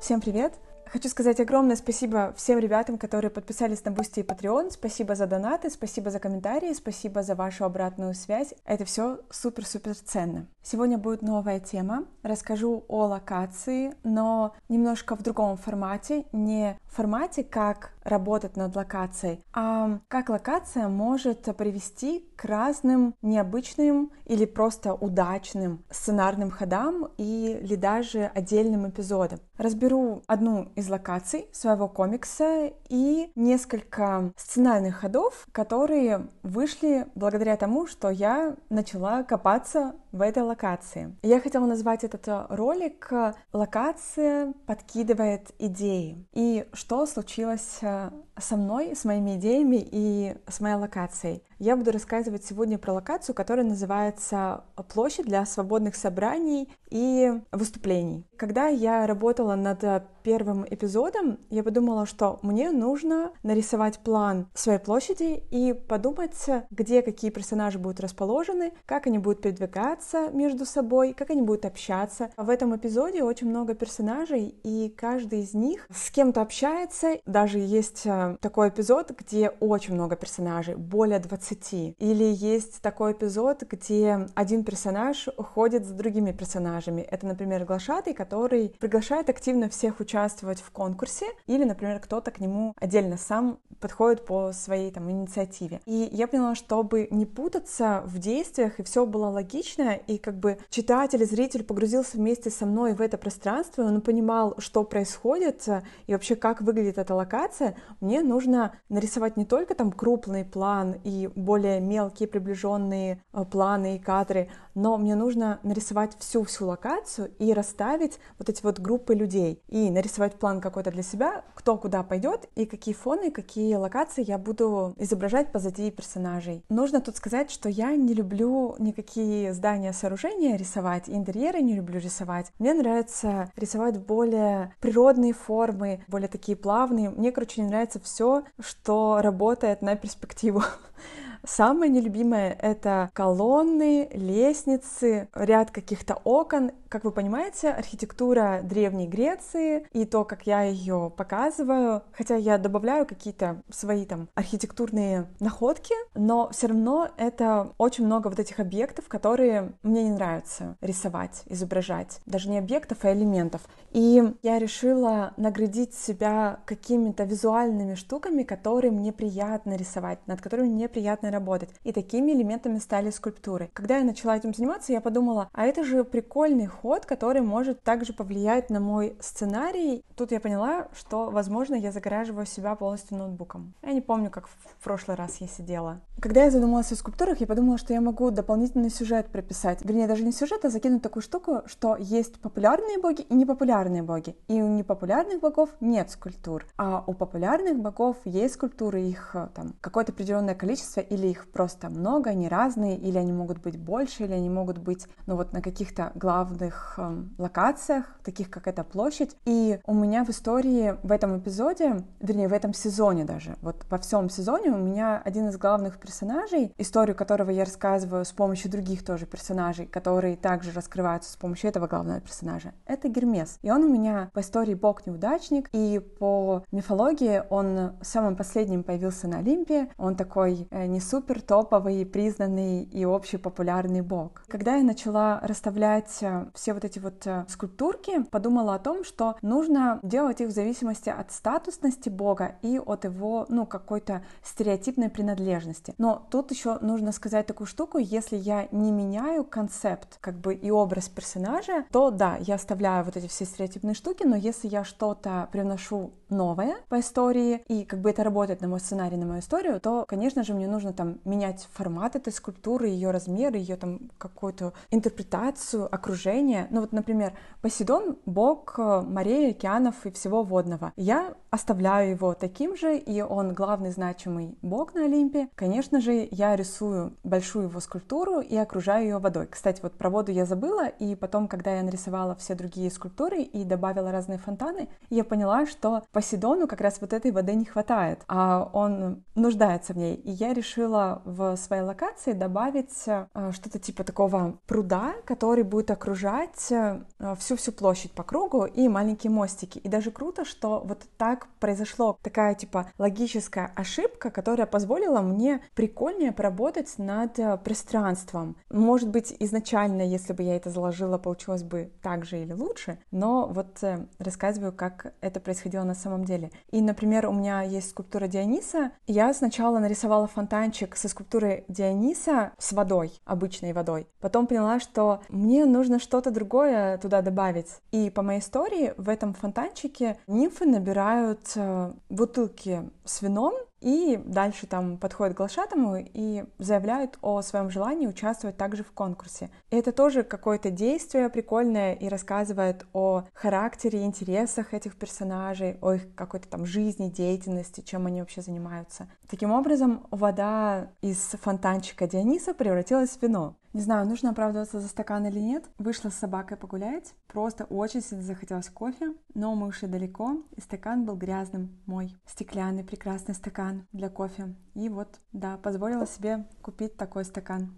Всем привет! Хочу сказать огромное спасибо всем ребятам, которые подписались на Бусти и Patreon. Спасибо за донаты, спасибо за комментарии, спасибо за вашу обратную связь. Это все супер-супер ценно. Сегодня будет новая тема. Расскажу о локации, но немножко в другом формате. Не в формате, как работать над локацией, а как локация может привести к разным необычным или просто удачным сценарным ходам или даже отдельным эпизодам. Разберу одну из локаций своего комикса и несколько сценарных ходов, которые вышли благодаря тому, что я начала копаться в этой локации. Я хотела назвать этот ролик «Локация подкидывает идеи». И что случилось э, uh, со мной, с моими идеями и с моей локацией. Я буду рассказывать сегодня про локацию, которая называется «Площадь для свободных собраний и выступлений». Когда я работала над первым эпизодом, я подумала, что мне нужно нарисовать план своей площади и подумать, где какие персонажи будут расположены, как они будут передвигаться между собой, как они будут общаться. В этом эпизоде очень много персонажей, и каждый из них с кем-то общается. Даже есть э, Э, такой эпизод, где очень много персонажей, более 20. Или есть такой эпизод, где один персонаж уходит за другими персонажами. Это, например, глашатый, который приглашает активно всех участвовать в конкурсе, или, например, кто-то к нему отдельно сам подходит по своей там инициативе. И я поняла, чтобы не путаться в действиях, и все было логично, и как бы читатель, зритель погрузился вместе со мной в это пространство, и он понимал, что происходит, э, и вообще как выглядит эта локация, мне мне нужно нарисовать не только там крупный план и более мелкие приближенные э, планы и кадры, но мне нужно нарисовать всю-всю локацию и расставить вот эти вот группы людей и нарисовать план какой-то для себя, кто куда пойдет и какие фоны, какие локации я буду изображать позади персонажей. Нужно тут сказать, что я не люблю никакие здания, сооружения рисовать, интерьеры не люблю рисовать. Мне нравится рисовать более природные формы, более такие плавные. Мне, короче, не нравится все, что работает на перспективу. Самое нелюбимое — это колонны, лестницы, ряд каких-то окон. Как вы понимаете, архитектура Древней Греции и то, как я ее показываю, хотя я добавляю какие-то свои там архитектурные находки, но все равно это очень много вот этих объектов, которые мне не нравится рисовать, изображать. Даже не объектов, а элементов. И я решила наградить себя какими-то визуальными штуками, которые мне приятно рисовать, над которыми мне приятно работать. И такими элементами стали скульптуры. Когда я начала этим заниматься, я подумала, а это же прикольный ход, который может также повлиять на мой сценарий. Тут я поняла, что, возможно, я загораживаю себя полностью ноутбуком. Я не помню, как в прошлый раз я сидела. Когда я задумалась о скульптурах, я подумала, что я могу дополнительный сюжет прописать. Вернее, даже не сюжет, а закинуть такую штуку, что есть популярные боги и непопулярные боги. И у непопулярных богов нет скульптур, а у популярных богов есть скульптуры, их э, там какое-то определенное количество или или их просто много, они разные, или они могут быть больше, или они могут быть, ну вот, на каких-то главных эм, локациях, таких как эта площадь. И у меня в истории в этом эпизоде, вернее, в этом сезоне даже, вот во всем сезоне у меня один из главных персонажей, историю которого я рассказываю с помощью других тоже персонажей, которые также раскрываются с помощью этого главного персонажа, это Гермес. И он у меня по истории бог-неудачник, и по мифологии он самым последним появился на Олимпе, он такой э, не супер топовый, признанный и общепопулярный бог. Когда я начала расставлять э, все вот эти вот э, скульптурки, подумала о том, что нужно делать их в зависимости от статусности бога и от его, ну, какой-то стереотипной принадлежности. Но тут еще нужно сказать такую штуку, если я не меняю концепт, как бы и образ персонажа, то да, я оставляю вот эти все стереотипные штуки, но если я что-то привношу новое по истории, и как бы это работает на мой сценарий, на мою историю, то, конечно же, мне нужно там менять формат этой скульптуры, ее размер, ее там какую-то интерпретацию, окружение. Ну вот, например, Посейдон — бог э, морей, океанов и всего водного. Я оставляю его таким же, и он главный значимый бог на Олимпе. Конечно же, я рисую большую его скульптуру и окружаю ее водой. Кстати, вот про воду я забыла, и потом, когда я нарисовала все другие скульптуры и добавила разные фонтаны, я поняла, что Посейдону как раз вот этой воды не хватает, а он нуждается в ней. И я решила в своей локации добавить э, что-то типа такого пруда, который будет окружать э, всю-всю площадь по кругу и маленькие мостики. И даже круто, что вот так произошло такая типа логическая ошибка, которая позволила мне прикольнее поработать над э, пространством. Может быть, изначально, если бы я это заложила, получилось бы так же или лучше, но вот рассказываю, как это происходило на самом самом деле. И, например, у меня есть скульптура Диониса. Я сначала нарисовала фонтанчик со скульптурой Диониса с водой, обычной водой. Потом поняла, что мне нужно что-то другое туда добавить. И по моей истории в этом фонтанчике нимфы набирают э, бутылки с вином, и дальше там подходят глашатому и заявляют о своем желании участвовать также в конкурсе. И это тоже какое-то действие прикольное и рассказывает о характере интересах этих персонажей, о их какой-то там жизни, деятельности, чем они вообще занимаются. Таким образом, вода из фонтанчика Диониса превратилась в вино. Не знаю, нужно оправдываться за стакан или нет. Вышла с собакой погулять. Просто очень сильно захотелось кофе. Но мы ушли далеко, и стакан был грязным. Мой стеклянный прекрасный стакан для кофе. И вот, да, позволила себе купить такой стакан.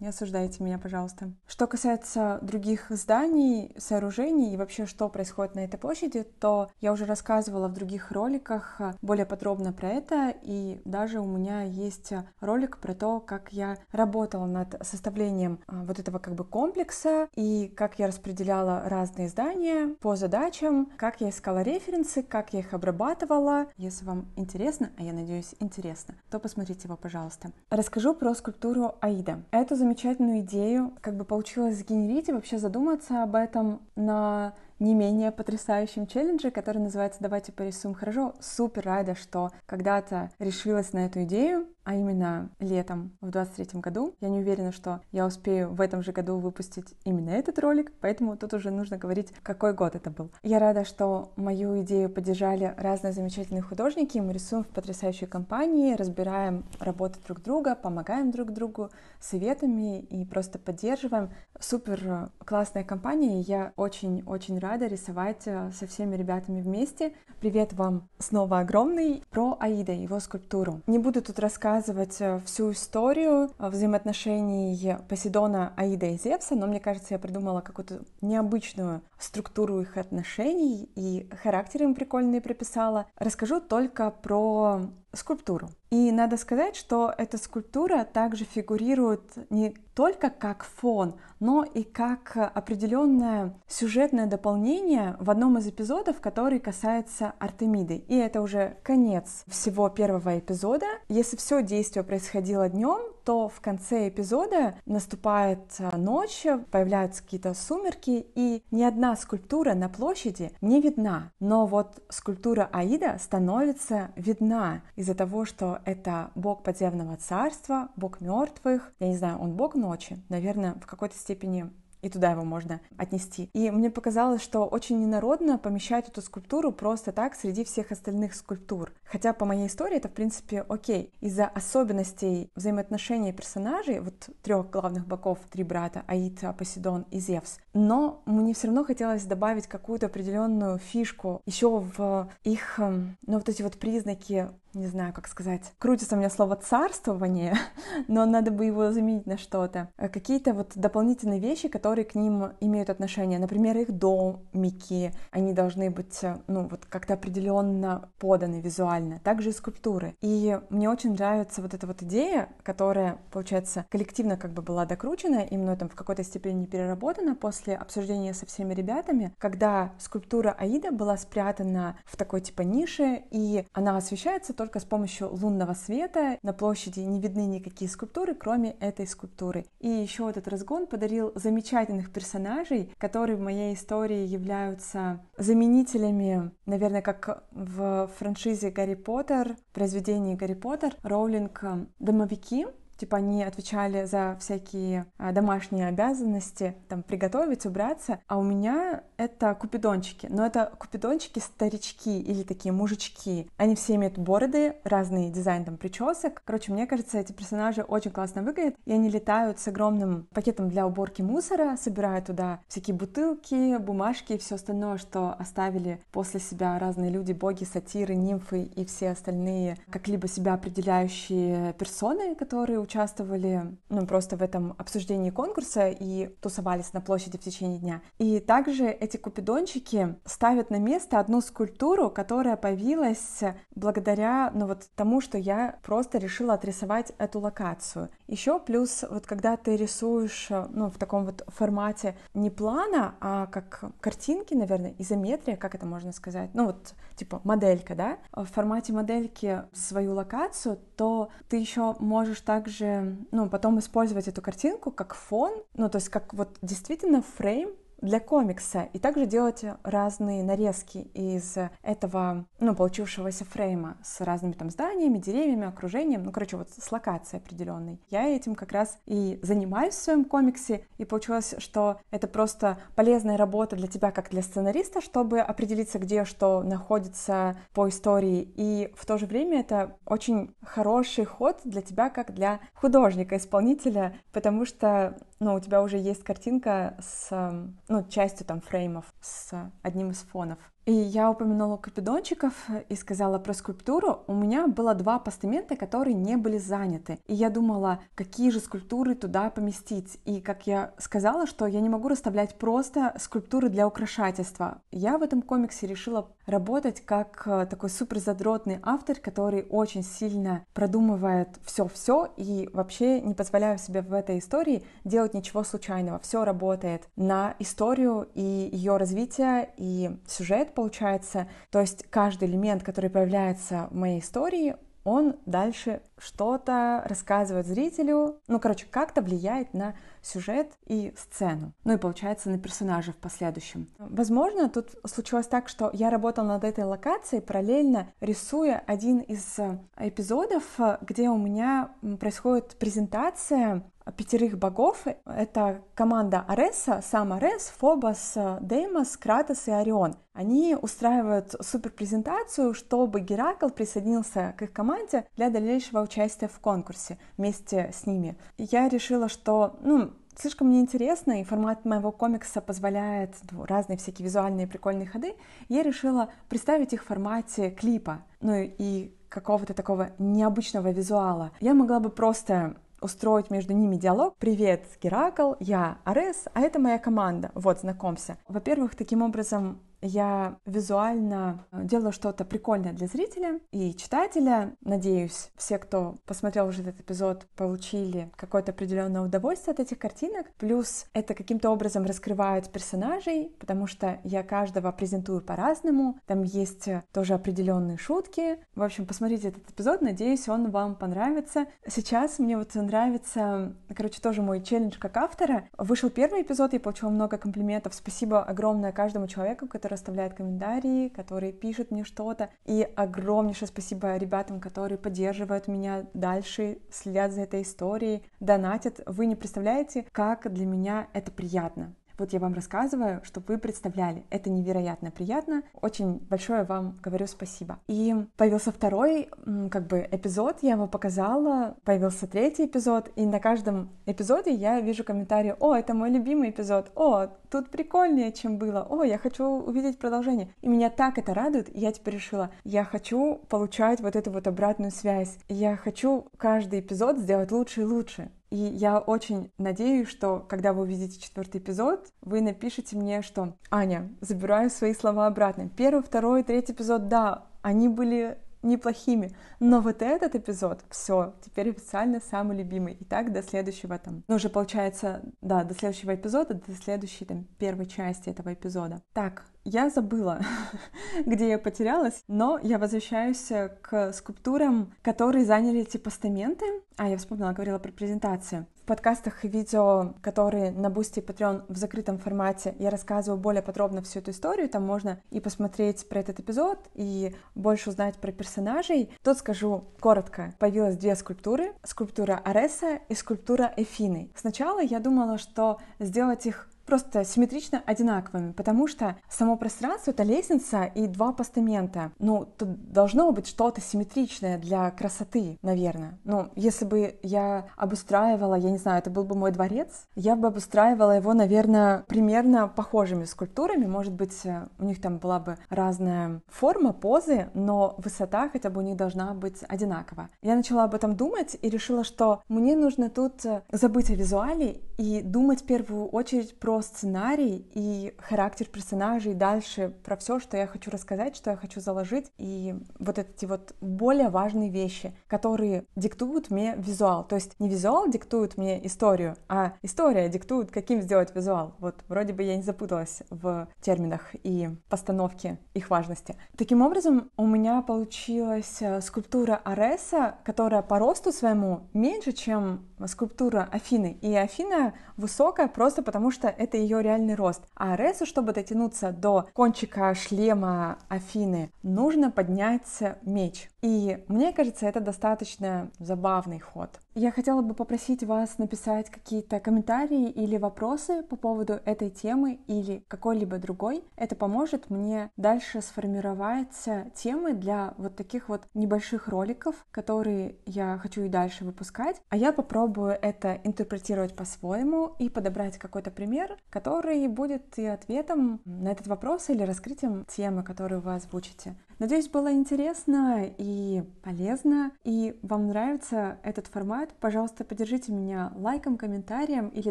Не осуждайте меня, пожалуйста. Что касается других зданий, сооружений и вообще, что происходит на этой площади, то я уже рассказывала в других роликах э, более подробно про это, и даже у меня есть э, ролик про то, как я работала над составлением э, вот этого как бы комплекса, и как я распределяла разные здания по задачам, как я искала референсы, как я их обрабатывала. Если вам интересно, а я надеюсь, интересно, то посмотрите его, пожалуйста. Расскажу про скульптуру Аида. Это замечательную идею, как бы получилось сгенерить и вообще задуматься об этом на не менее потрясающем челлендже, который называется «Давайте порисуем хорошо». Супер рада, что когда-то решилась на эту идею, а именно летом в 23 году. Я не уверена, что я успею в этом же году выпустить именно этот ролик, поэтому тут уже нужно говорить, какой год это был. Я рада, что мою идею поддержали разные замечательные художники. Мы рисуем в потрясающей компании, разбираем работы друг друга, помогаем друг другу советами и просто поддерживаем. Супер классная компания, и я очень-очень рада рада рисовать э, со всеми ребятами вместе. Привет вам снова огромный про Аида, и его скульптуру. Не буду тут рассказывать э, всю историю э, взаимоотношений Посейдона, Аида и Зевса, но мне кажется, я придумала какую-то необычную структуру их отношений и характер им прикольные приписала. Расскажу только про скульптуру. И надо сказать, что эта скульптура также фигурирует не только как фон, но и как определенное сюжетное дополнение в одном из эпизодов, который касается Артемиды. И это уже конец всего первого эпизода. Если все действие происходило днем, то в конце эпизода наступает э, ночь, появляются какие-то сумерки, и ни одна скульптура на площади не видна. Но вот скульптура Аида становится видна из-за того, что это бог подземного царства, бог мертвых. Я не знаю, он бог ночи, наверное, в какой-то степени и туда его можно отнести. И мне показалось, что очень ненародно помещать эту скульптуру просто так среди всех остальных скульптур. Хотя по моей истории это, в принципе, окей. Из-за особенностей взаимоотношений персонажей, вот трех главных богов, три брата, Аид, Посейдон и Зевс, но мне все равно хотелось добавить какую-то определенную фишку еще в их, эм, ну, вот эти вот признаки не знаю, как сказать, крутится у меня слово царствование, но надо бы его заменить на что-то. Э, какие-то вот дополнительные вещи, которые к ним имеют отношение. Например, их домики, они должны быть, э, ну, вот как-то определенно поданы визуально. Также и скульптуры. И мне очень нравится вот эта вот идея, которая, получается, коллективно как бы была докручена и мной там в какой-то степени переработана после обсуждения со всеми ребятами, когда скульптура Аида была спрятана в такой типа нише, и она освещается то только с помощью лунного света. На площади не видны никакие скульптуры, кроме этой скульптуры. И еще этот разгон подарил замечательных персонажей, которые в моей истории являются заменителями, наверное, как в франшизе «Гарри Поттер», произведении «Гарри Поттер», Роулинг «Домовики», типа они отвечали за всякие а, домашние обязанности, там приготовить, убраться, а у меня это купидончики. Но это купидончики старички или такие мужички. Они все имеют бороды, разный дизайн там причесок. Короче, мне кажется, эти персонажи очень классно выглядят, и они летают с огромным пакетом для уборки мусора, собирают туда всякие бутылки, бумажки и все остальное, что оставили после себя разные люди, боги, сатиры, нимфы и все остальные как-либо себя определяющие персоны, которые участвовали ну, просто в этом обсуждении конкурса и тусовались на площади в течение дня. И также эти купидончики ставят на место одну скульптуру, которая появилась благодаря ну, вот тому, что я просто решила отрисовать эту локацию. Еще плюс, вот когда ты рисуешь ну, в таком вот формате не плана, а как картинки, наверное, изометрия, как это можно сказать, ну вот типа моделька, да, в формате модельки свою локацию, то ты еще можешь также также, ну, потом использовать эту картинку как фон, ну, то есть как вот действительно фрейм для комикса и также делать разные нарезки из этого, ну, получившегося фрейма с разными там зданиями, деревьями, окружением, ну, короче, вот с локацией определенной. Я этим как раз и занимаюсь в своем комиксе, и получилось, что это просто полезная работа для тебя как для сценариста, чтобы определиться, где что находится по истории, и в то же время это очень хороший ход для тебя как для художника, исполнителя, потому что но у тебя уже есть картинка с, эм, ну, частью там фреймов, с одним из фонов. И я упомянула капидончиков и сказала про скульптуру. У меня было два постамента, которые не были заняты. И я думала, какие же скульптуры туда поместить. И как я сказала, что я не могу расставлять просто скульптуры для украшательства. Я в этом комиксе решила работать как э, такой суперзадротный автор, который очень сильно продумывает все-все и вообще не позволяю себе в этой истории делать ничего случайного. Все работает на историю и ее развитие и сюжет, получается. То есть каждый элемент, который появляется в моей истории, он дальше что-то рассказывает зрителю, ну, короче, как-то влияет на сюжет и сцену, ну и, получается, на персонажа в последующем. Возможно, тут случилось так, что я работала над этой локацией, параллельно рисуя один из э, эпизодов, э, где у меня происходит презентация пятерых богов. Это команда Ареса, сам Арес, Фобос, Деймос, Кратос и Орион. Они устраивают суперпрезентацию, чтобы Геракл присоединился к их команде для дальнейшего участия в конкурсе вместе с ними. Я решила, что ну, слишком мне интересно, и формат моего комикса позволяет ну, разные всякие визуальные прикольные ходы. Я решила представить их в формате клипа, ну и какого-то такого необычного визуала. Я могла бы просто устроить между ними диалог. Привет, Геракл, я Арес, а это моя команда. Вот, знакомься. Во-первых, таким образом я визуально э, делаю что-то прикольное для зрителя и читателя. Надеюсь, все, кто посмотрел уже этот эпизод, получили какое-то определенное удовольствие от этих картинок. Плюс это каким-то образом раскрывает персонажей, потому что я каждого презентую по-разному. Там есть э, тоже определенные шутки. В общем, посмотрите этот эпизод, надеюсь, он вам понравится. Сейчас мне вот нравится, короче, тоже мой челлендж как автора. Вышел первый эпизод, я получила много комплиментов. Спасибо огромное каждому человеку, который оставляет комментарии, которые пишут мне что-то. И огромнейшее спасибо ребятам, которые поддерживают меня дальше, следят за этой историей, донатят. Вы не представляете, как для меня это приятно. Вот я вам рассказываю, чтобы вы представляли. Это невероятно приятно. Очень большое вам говорю спасибо. И появился второй как бы эпизод, я его показала, появился третий эпизод, и на каждом эпизоде я вижу комментарии, о, это мой любимый эпизод, о, тут прикольнее, чем было, о, я хочу увидеть продолжение. И меня так это радует, и я теперь решила, я хочу получать вот эту вот обратную связь, я хочу каждый эпизод сделать лучше и лучше. И я очень надеюсь, что когда вы увидите четвертый эпизод, вы напишите мне, что «Аня, забираю свои слова обратно. Первый, второй, третий эпизод, да, они были неплохими. Но вот этот эпизод, все, теперь официально самый любимый. И так до следующего там. Ну, уже получается, да, до следующего эпизода, до следующей там первой части этого эпизода. Так, я забыла, где я потерялась, но я возвращаюсь к скульптурам, которые заняли эти постаменты. А, я вспомнила, говорила про презентацию подкастах и видео, которые на Бусти и Patreon в закрытом формате, я рассказываю более подробно всю эту историю, там можно и посмотреть про этот эпизод, и больше узнать про персонажей. Тут скажу коротко, появилось две скульптуры, скульптура Ареса и скульптура Эфины. Сначала я думала, что сделать их просто симметрично одинаковыми, потому что само пространство — это лестница и два постамента. Ну, тут должно быть что-то симметричное для красоты, наверное. Ну, если бы я обустраивала, я не знаю, это был бы мой дворец, я бы обустраивала его, наверное, примерно похожими скульптурами. Может быть, э, у них там была бы разная форма, позы, но высота хотя бы у них должна быть одинакова. Я начала об этом думать и решила, что мне нужно тут э, забыть о визуале и думать в первую очередь про сценарий и характер персонажей, и дальше про все, что я хочу рассказать, что я хочу заложить, и вот эти вот более важные вещи, которые диктуют мне визуал. То есть не визуал диктует мне историю, а история диктует, каким сделать визуал. Вот вроде бы я не запуталась в терминах и постановке их важности. Таким образом, у меня получилась э, скульптура Ареса, которая по росту своему меньше, чем скульптура Афины. И Афина высокая просто потому, что это это ее реальный рост. А Аресу, чтобы дотянуться до кончика шлема Афины, нужно поднять меч. И мне кажется, это достаточно забавный ход. Я хотела бы попросить вас написать какие-то комментарии или вопросы по поводу этой темы или какой-либо другой. Это поможет мне дальше сформировать темы для вот таких вот небольших роликов, которые я хочу и дальше выпускать. А я попробую это интерпретировать по-своему и подобрать какой-то пример, который будет и ответом на этот вопрос или раскрытием темы, которую вы озвучите. Надеюсь, было интересно и полезно, и вам нравится этот формат. Пожалуйста, поддержите меня лайком, комментарием или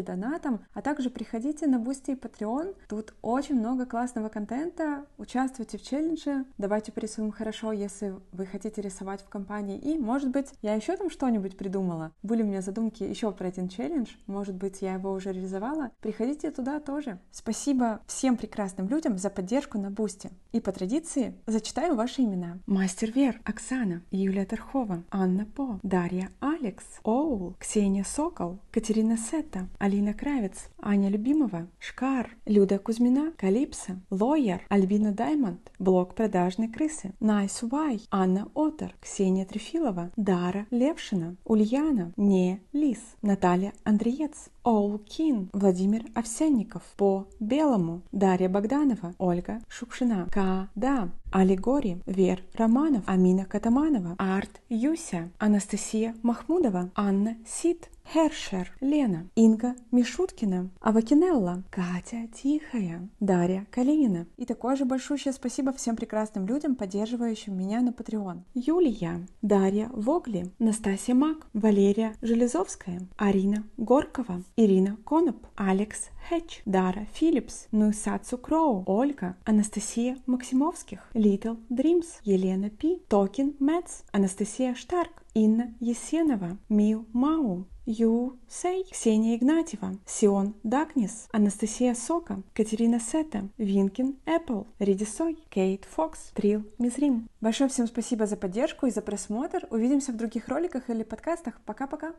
донатом, а также приходите на Boosty и Patreon. Тут очень много классного контента, участвуйте в челлендже, давайте порисуем хорошо, если вы хотите рисовать в компании, и, может быть, я еще там что-нибудь придумала. Были у меня задумки еще про один челлендж, может быть, я его уже реализовала. Приходите туда тоже. Спасибо всем прекрасным людям за поддержку на Бусти. И по традиции зачитаю ваши имена. Мастер Вер, Оксана, Юлия Тархова, Анна По, Дарья Алекс, Оул, Ксения Сокол, Катерина Сетта, Алина Кравец, Аня Любимова, Шкар, Люда Кузьмина, Калипса, Лойер, Альбина Даймонд, Блок продажной крысы, Найс Вай, Анна Отер, Ксения Трефилова, Дара Левшина, Ульяна, Не Лис, Наталья Андреец, Оул Кин, Владимир Овсянников, По Белому, Дарья Богданова, Ольга Шукшина, К. Да, Аллегория, Григорий, Вер Романов, Амина Катаманова, Арт Юся, Анастасия Махмудова, Анна Сид, Хершер, Лена, Инга Мишуткина, Авакинелла, Катя Тихая, Дарья Калинина. И такое же большущее спасибо всем прекрасным людям, поддерживающим меня на Patreon. Юлия, Дарья Вогли, Настасья Мак, Валерия Железовская, Арина Горкова, Ирина Коноп, Алекс Хэтч, Дара Филлипс, Нуисацу Кроу, Ольга, Анастасия Максимовских, Little Dreams, Елена Пи, Токин Мэтс, Анастасия Штарк, Инна Есенова, Мил Мау, Ю Сей, Ксения Игнатьева, Сион Дакнис, Анастасия Сока, Катерина Сета, Винкин Эппл, Ридисой, Кейт Фокс, Трил Мизрин. Большое всем спасибо за поддержку и за просмотр. Увидимся в других роликах или подкастах. Пока-пока!